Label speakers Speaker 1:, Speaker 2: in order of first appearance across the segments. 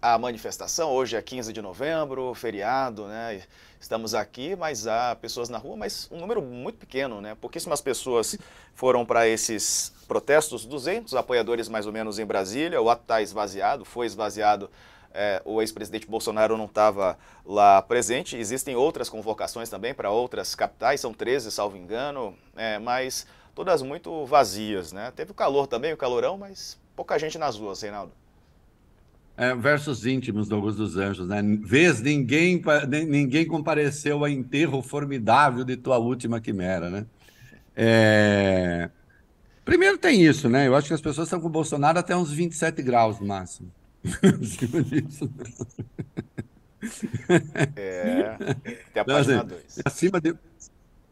Speaker 1: a manifestação. Hoje é 15 de novembro, feriado, né? Estamos aqui, mas há pessoas na rua, mas um número muito pequeno, né? Pouquíssimas pessoas foram para esses protestos, 200 apoiadores mais ou menos em Brasília. O ato está esvaziado, foi esvaziado. É, o ex-presidente Bolsonaro não estava lá presente. Existem outras convocações também para outras capitais, são 13, salvo engano, é, mas todas muito vazias, né? Teve o calor também, o calorão, mas pouca gente nas ruas, Reinaldo é, versos íntimos do alguns dos anjos, né? Vês, ninguém, ninguém compareceu a enterro formidável de tua última quimera, né? É... Primeiro tem isso, né? Eu acho que as pessoas estão com o Bolsonaro até uns 27 graus no máximo. Acima disso. É, até a então, assim, página 2. Acima de,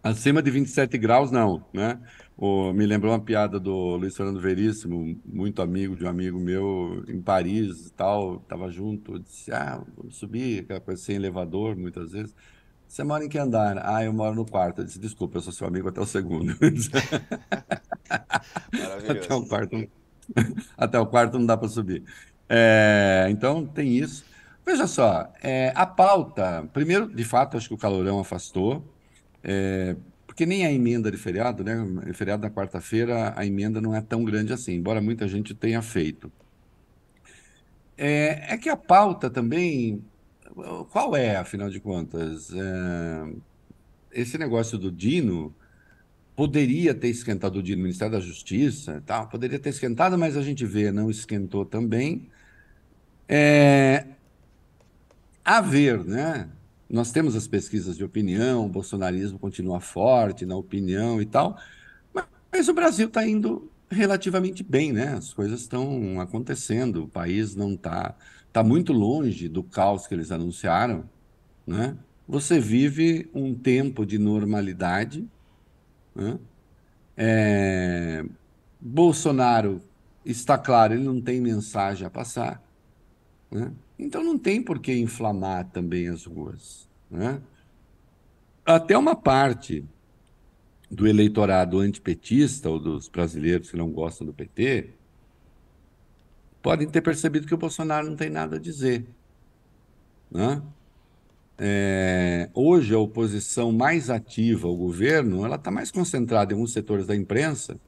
Speaker 1: acima de 27 graus, não, né? Oh, me lembrou uma piada do Luiz Fernando Veríssimo, muito amigo de um amigo meu em Paris e tal, tava junto, disse, ah, vamos subir, aquela coisa sem elevador, muitas vezes. Você mora em que andar? Ah, eu moro no quarto. Eu disse, desculpa, eu sou seu amigo até o segundo. até o quarto, até o quarto não dá para subir. É, então, tem isso. Veja só, é, a pauta, primeiro, de fato, acho que o calorão afastou, é, porque nem a emenda de feriado, né? É feriado da quarta-feira, a emenda não é tão grande assim, embora muita gente tenha feito. É, é que a pauta também. Qual é, afinal de contas? É, esse negócio do Dino poderia ter esquentado o Dino, Ministério da Justiça, tal, poderia ter esquentado, mas a gente vê, não esquentou também. É, haver, né? Nós temos as pesquisas de opinião, o bolsonarismo continua forte na opinião e tal, mas o Brasil está indo relativamente bem, né? As coisas estão acontecendo, o país não está tá muito longe do caos que eles anunciaram, né? Você vive um tempo de normalidade, né? É... Bolsonaro está claro, ele não tem mensagem a passar. Né? Então não tem por que inflamar também as ruas. Né? Até uma parte do eleitorado antipetista ou dos brasileiros que não gostam do PT podem ter percebido que o Bolsonaro não tem nada a dizer. Né? É, hoje a oposição mais ativa ao governo ela está mais concentrada em alguns setores da imprensa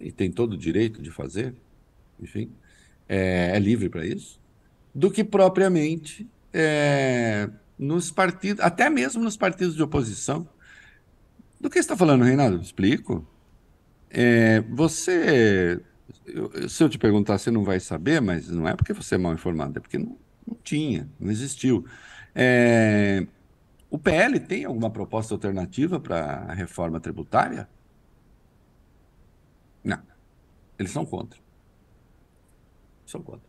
Speaker 1: e tem todo o direito de fazer, enfim, é, é livre para isso, do que propriamente é, nos partidos, até mesmo nos partidos de oposição. Do que você está falando, Reinaldo? explico. É, você, eu, se eu te perguntar, você não vai saber, mas não é porque você é mal informado, é porque não, não tinha, não existiu. É, o PL tem alguma proposta alternativa para a reforma tributária? Não. Eles são contra. São contra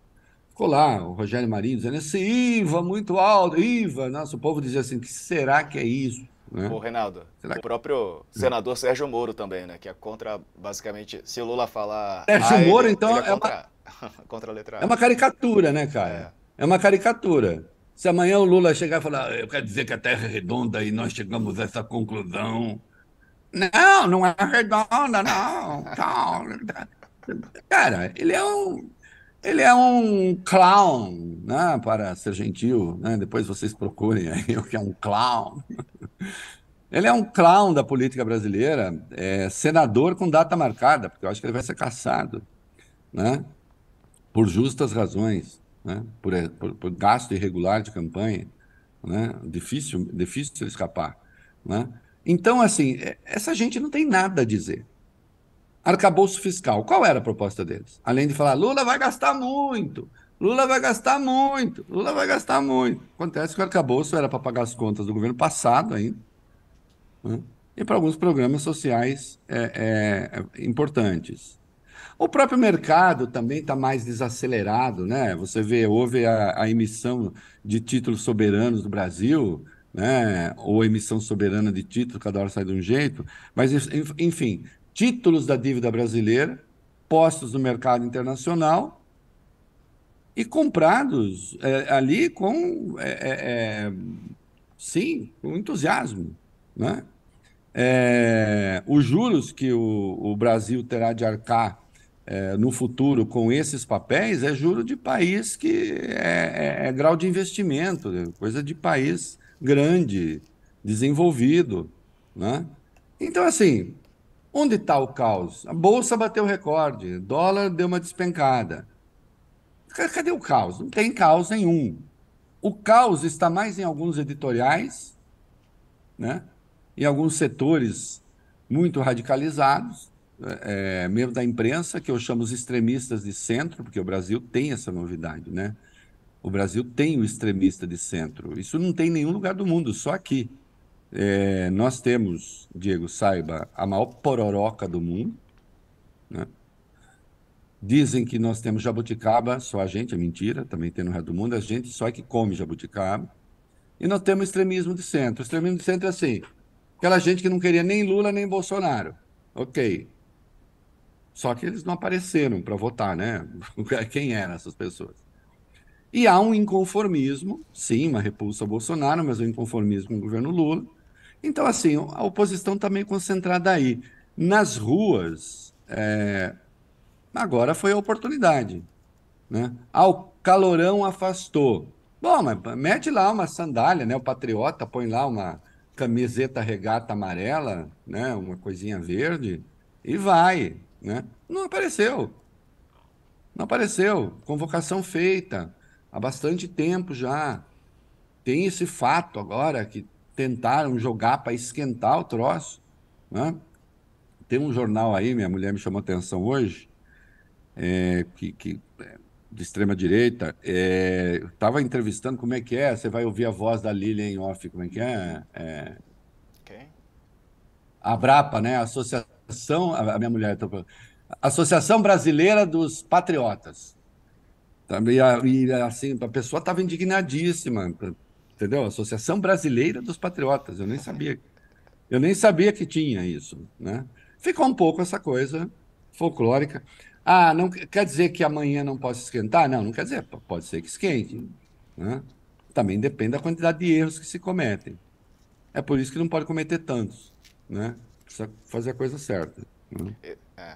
Speaker 1: ficou lá, o Rogério Marinho dizendo assim, IVA muito alto, IVA, nossa, o povo dizia assim, que será que é isso? Né? Ô, Renaldo, será o que... próprio hum. senador Sérgio Moro também, né, que é contra, basicamente, se o Lula falar... Sérgio ah, Moro, ele, então, ele é, é, contra, uma... contra a letra a. é uma caricatura, né, cara? É. é uma caricatura. Se amanhã o Lula chegar e falar, eu quero dizer que a Terra é redonda e nós chegamos a essa conclusão... Não, não é redonda, não. Cara, ele é um ele é um clown, né, para ser gentil, né? depois vocês procurem aí o que é um clown. Ele é um clown da política brasileira, é senador com data marcada, porque eu acho que ele vai ser caçado, né, por justas razões, né, por, é, por, por gasto irregular de campanha, né, difícil, difícil escapar, né. Então, assim, é, essa gente não tem nada a dizer. Arcabouço fiscal. Qual era a proposta deles? Além de falar, Lula vai gastar muito, Lula vai gastar muito, Lula vai gastar muito. Acontece que o arcabouço era para pagar as contas do governo passado ainda, né? e para alguns programas sociais é, é, é, importantes. O próprio mercado também está mais desacelerado, né? Você vê, houve a, a emissão de títulos soberanos do Brasil, né? ou emissão soberana de títulos, cada hora sai de um jeito, mas enfim, títulos da dívida brasileira, postos no mercado internacional e comprados é, ali com, é, é, é sim, com entusiasmo. Né? É, os juros que o, o, Brasil terá de arcar é, no futuro com esses papéis é juro de país que é grau de investimento, coisa de país grande, desenvolvido. Né? Então, assim, Onde está o caos? A bolsa bateu recorde, dólar deu uma despencada. Cadê o caos? Não tem caos nenhum. O caos está mais em alguns editoriais, né? em alguns setores muito radicalizados, é, é, mesmo da imprensa, que eu chamo os extremistas de centro, porque o Brasil tem essa novidade. Né? O Brasil tem o extremista de centro. Isso não tem em nenhum lugar do mundo, só aqui. É, nós temos, Diego, saiba, a maior pororoca do mundo. Né? Dizem que nós temos jabuticaba, só a gente, é mentira, também tem no resto do mundo, a gente só é que come jabuticaba. E nós temos extremismo de centro. O extremismo de centro é assim, aquela gente que não queria nem Lula nem Bolsonaro. Ok. Só que eles não apareceram para votar, né? Quem eram essas pessoas? E há um inconformismo, sim, uma repulsa ao Bolsonaro, mas um inconformismo com o governo Lula então, assim, a oposição está meio concentrada aí. Nas ruas, é, agora foi a oportunidade. Né? Ao calorão afastou. Bom, mas mete lá uma sandália, né? O patriota põe lá uma camiseta regata amarela, né? Uma coisinha verde e vai, né? Não apareceu. Não apareceu. Convocação feita há bastante tempo já. Tem esse fato agora que tentaram jogar para esquentar o troço. Né? Tem um jornal aí, minha mulher me chamou atenção hoje, é, que, que, é, de extrema direita, estava é, entrevistando como é que é, você vai ouvir a voz da Lilian em off, como é que é? é... Okay. A Brapa, né? A Associação, a minha mulher está falando, Associação Brasileira dos Patriotas. Tá, e, e assim, a pessoa estava indignadíssima, entendeu? Associação Brasileira dos Patriotas. Eu nem sabia, eu nem sabia que tinha isso, né? Ficou um pouco essa coisa folclórica. Ah, não quer dizer que amanhã não possa esquentar? Não, não quer dizer. Pode ser que esquente. Né? Também depende da quantidade de erros que se cometem. É por isso que não pode cometer tantos, né? Precisa fazer a coisa certa. Né? É, é